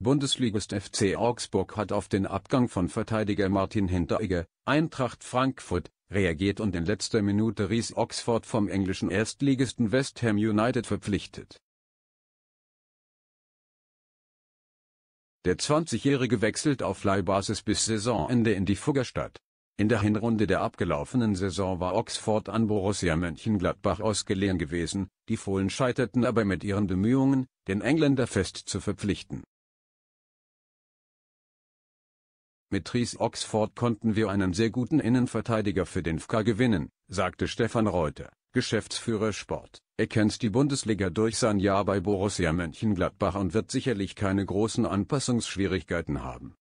Bundesligist FC Augsburg hat auf den Abgang von Verteidiger Martin Hinteregger, Eintracht Frankfurt, reagiert und in letzter Minute Ries Oxford vom englischen Erstligisten West Ham United verpflichtet. Der 20-Jährige wechselt auf Leihbasis bis Saisonende in die Fuggerstadt. In der Hinrunde der abgelaufenen Saison war Oxford an Borussia Mönchengladbach ausgeliehen gewesen, die Fohlen scheiterten aber mit ihren Bemühungen, den Engländer fest zu verpflichten. Mit Tries Oxford konnten wir einen sehr guten Innenverteidiger für den FK gewinnen, sagte Stefan Reuter, Geschäftsführer Sport. Er kennt die Bundesliga durch sein Jahr bei Borussia Mönchengladbach und wird sicherlich keine großen Anpassungsschwierigkeiten haben.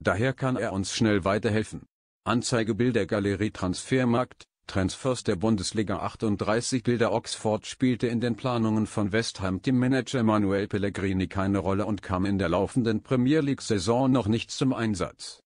Daher kann er uns schnell weiterhelfen. Anzeigebilder Galerie Transfermarkt Transfers der Bundesliga 38 Bilder Oxford spielte in den Planungen von West Ham Manager Manuel Pellegrini keine Rolle und kam in der laufenden Premier League-Saison noch nicht zum Einsatz